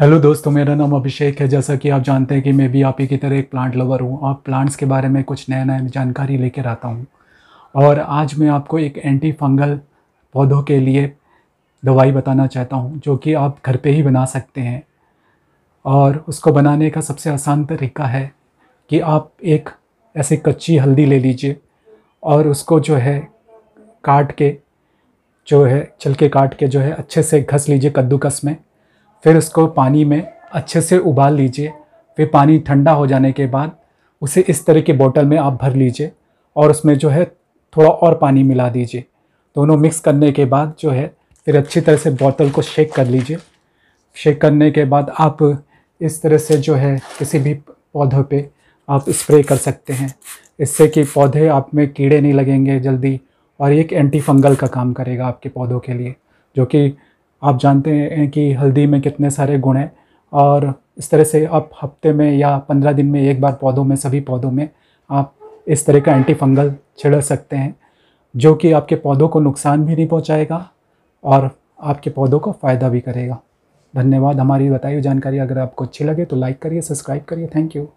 hello दोस्तों मेरा नाम अभिषेक है जैसा कि आप जानते हैं कि मैं भी आप ही की तरह एक प्लांट लवर हूँ और प्लांट्स के बारे में कुछ नया नया जानकारी लेकर आता हूँ और आज मैं आपको एक एंटी फंगल पौधों के लिए दवाई बताना चाहता हूँ जो कि आप घर पे ही बना सकते हैं और उसको बनाने का सबसे आसान तरीका है कि आप एक ऐसे कच्ची हल्दी ले लीजिए और उसको जो है काट के जो है छिलके काट के जो है अच्छे से घस लीजिए कद्दूकस में फिर उसको पानी में अच्छे से उबाल लीजिए फिर पानी ठंडा हो जाने के बाद उसे इस तरह के बोतल में आप भर लीजिए और उसमें जो है थोड़ा और पानी मिला दीजिए दोनों मिक्स करने के बाद जो है फिर अच्छी तरह से बोतल को शेक कर लीजिए शेक करने के बाद आप इस तरह से जो है किसी भी पौधों पे आप स्प्रे कर सकते हैं इससे कि पौधे आप में कीड़े नहीं लगेंगे जल्दी और एक एंटी फंगल का काम करेगा आपके पौधों के लिए जो कि आप जानते हैं कि हल्दी में कितने सारे गुण हैं और इस तरह से आप हफ्ते में या पंद्रह दिन में एक बार पौधों में सभी पौधों में आप इस तरह का एंटी फंगल छिड़क सकते हैं जो कि आपके पौधों को नुकसान भी नहीं पहुंचाएगा और आपके पौधों को फ़ायदा भी करेगा धन्यवाद हमारी बताई हुई जानकारी अगर आपको अच्छी लगे तो लाइक करिए सब्सक्राइब करिए थैंक यू